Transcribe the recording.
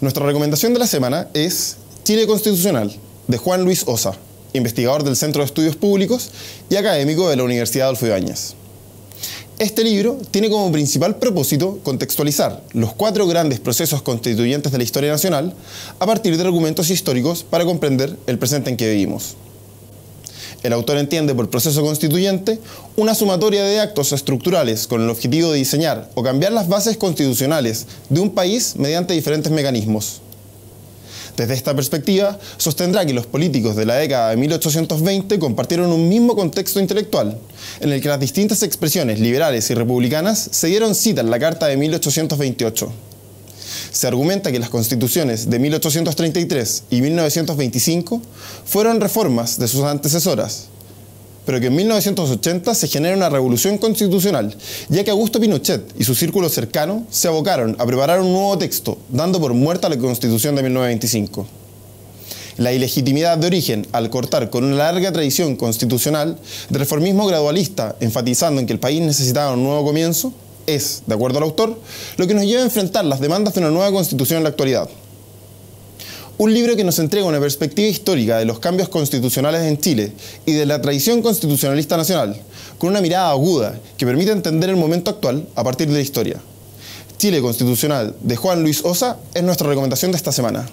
Nuestra recomendación de la semana es Chile Constitucional, de Juan Luis Osa, investigador del Centro de Estudios Públicos y académico de la Universidad Adolfo Ibáñez. Este libro tiene como principal propósito contextualizar los cuatro grandes procesos constituyentes de la historia nacional a partir de argumentos históricos para comprender el presente en que vivimos. El autor entiende por proceso constituyente una sumatoria de actos estructurales con el objetivo de diseñar o cambiar las bases constitucionales de un país mediante diferentes mecanismos. Desde esta perspectiva, sostendrá que los políticos de la década de 1820 compartieron un mismo contexto intelectual, en el que las distintas expresiones liberales y republicanas se dieron cita en la Carta de 1828 se argumenta que las constituciones de 1833 y 1925 fueron reformas de sus antecesoras, pero que en 1980 se genera una revolución constitucional, ya que Augusto Pinochet y su círculo cercano se abocaron a preparar un nuevo texto, dando por muerta la constitución de 1925. La ilegitimidad de origen, al cortar con una larga tradición constitucional de reformismo gradualista, enfatizando en que el país necesitaba un nuevo comienzo, es, de acuerdo al autor, lo que nos lleva a enfrentar las demandas de una nueva constitución en la actualidad. Un libro que nos entrega una perspectiva histórica de los cambios constitucionales en Chile y de la tradición constitucionalista nacional, con una mirada aguda que permite entender el momento actual a partir de la historia. Chile Constitucional de Juan Luis Osa es nuestra recomendación de esta semana.